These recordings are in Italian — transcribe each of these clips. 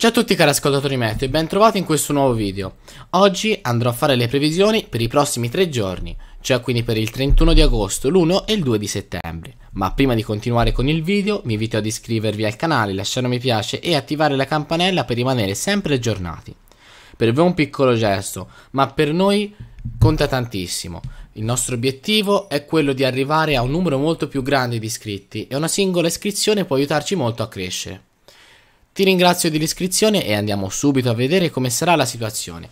Ciao a tutti cari ascoltatori meteo e ben trovati in questo nuovo video. Oggi andrò a fare le previsioni per i prossimi tre giorni, cioè quindi per il 31 di agosto, l'1 e il 2 di settembre. Ma prima di continuare con il video vi invito ad iscrivervi al canale, lasciare un mi piace e attivare la campanella per rimanere sempre aggiornati. Per voi è un piccolo gesto, ma per noi conta tantissimo. Il nostro obiettivo è quello di arrivare a un numero molto più grande di iscritti e una singola iscrizione può aiutarci molto a crescere. Ti ringrazio dell'iscrizione e andiamo subito a vedere come sarà la situazione.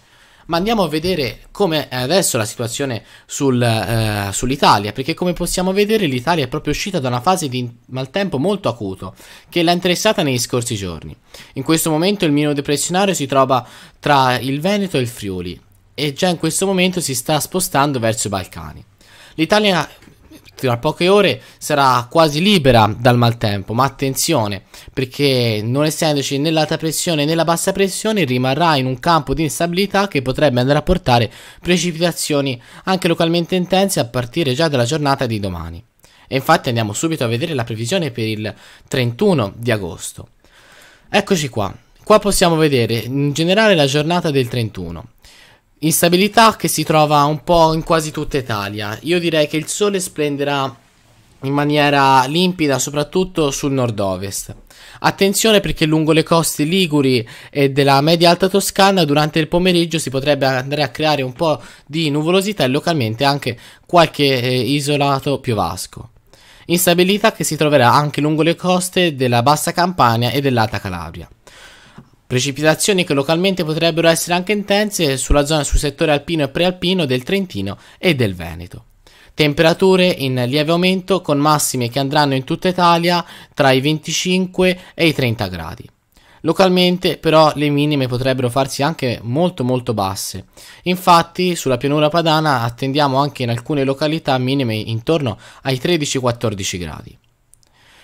Ma andiamo a vedere come è adesso la situazione sul, eh, sull'Italia, perché come possiamo vedere l'Italia è proprio uscita da una fase di maltempo molto acuto che l'ha interessata negli scorsi giorni. In questo momento il minimo depressionario si trova tra il Veneto e il Friuli e già in questo momento si sta spostando verso i Balcani. L'Italia tra poche ore sarà quasi libera dal maltempo, ma attenzione perché non essendoci né l'alta pressione né la bassa pressione rimarrà in un campo di instabilità che potrebbe andare a portare precipitazioni anche localmente intense a partire già dalla giornata di domani. E infatti andiamo subito a vedere la previsione per il 31 di agosto. Eccoci qua. Qua possiamo vedere in generale la giornata del 31. Instabilità che si trova un po' in quasi tutta Italia. Io direi che il sole splenderà in maniera limpida soprattutto sul nord-ovest. Attenzione perché lungo le coste liguri e della media alta toscana durante il pomeriggio si potrebbe andare a creare un po' di nuvolosità e localmente anche qualche eh, isolato piovasco. Instabilità che si troverà anche lungo le coste della bassa Campania e dell'Alta Calabria. Precipitazioni che localmente potrebbero essere anche intense sulla zona sul settore alpino e prealpino del Trentino e del Veneto. Temperature in lieve aumento con massime che andranno in tutta Italia tra i 25 e i 30 gradi. Localmente però le minime potrebbero farsi anche molto molto basse. Infatti sulla pianura padana attendiamo anche in alcune località minime intorno ai 13-14 gradi.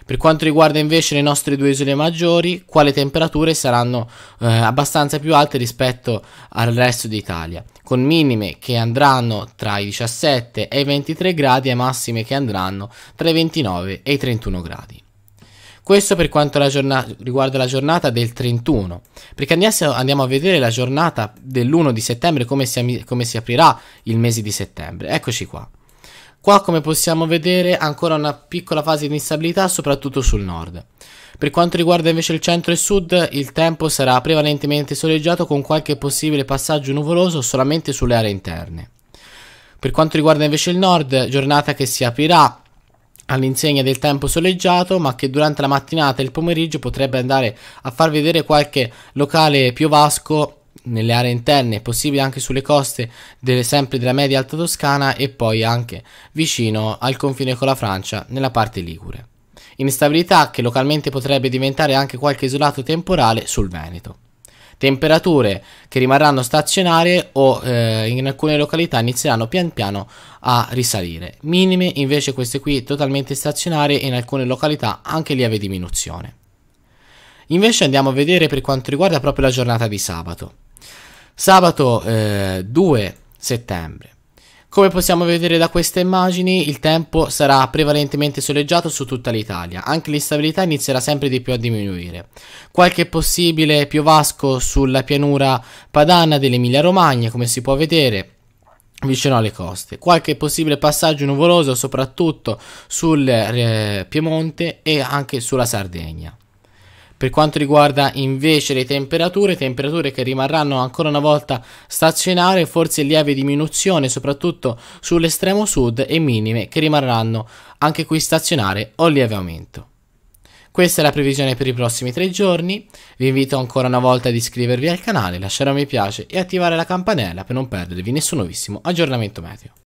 Per quanto riguarda invece le nostre due isole maggiori, quale temperature saranno eh, abbastanza più alte rispetto al resto d'Italia, con minime che andranno tra i 17 e i 23 gradi e massime che andranno tra i 29 e i 31 gradi. Questo per quanto la giornata, riguarda la giornata del 31, perché andiamo a vedere la giornata dell'1 di settembre, come si, come si aprirà il mese di settembre. Eccoci qua. Qua come possiamo vedere ancora una piccola fase di instabilità soprattutto sul nord. Per quanto riguarda invece il centro e sud il tempo sarà prevalentemente soleggiato con qualche possibile passaggio nuvoloso solamente sulle aree interne. Per quanto riguarda invece il nord, giornata che si aprirà all'insegna del tempo soleggiato, ma che durante la mattinata e il pomeriggio potrebbe andare a far vedere qualche locale piovasco nelle aree interne, possibile anche sulle coste delle, sempre della media alta toscana e poi anche vicino al confine con la Francia nella parte ligure. Instabilità che localmente potrebbe diventare anche qualche isolato temporale sul Veneto. Temperature che rimarranno stazionarie o eh, in alcune località inizieranno pian piano a risalire. Minime invece queste qui totalmente stazionarie e in alcune località anche lieve diminuzione. Invece andiamo a vedere per quanto riguarda proprio la giornata di sabato. Sabato eh, 2 settembre. Come possiamo vedere da queste immagini, il tempo sarà prevalentemente soleggiato su tutta l'Italia, anche l'instabilità inizierà sempre di più a diminuire. Qualche possibile piovasco sulla pianura padana dell'Emilia-Romagna, come si può vedere vicino alle coste, qualche possibile passaggio nuvoloso soprattutto sul eh, Piemonte e anche sulla Sardegna. Per quanto riguarda invece le temperature, temperature che rimarranno ancora una volta stazionarie, forse lieve diminuzione soprattutto sull'estremo sud e minime che rimarranno anche qui stazionarie o lieve aumento. Questa è la previsione per i prossimi tre giorni, vi invito ancora una volta ad iscrivervi al canale, lasciare un mi piace e attivare la campanella per non perdervi nessun nuovissimo aggiornamento meteo.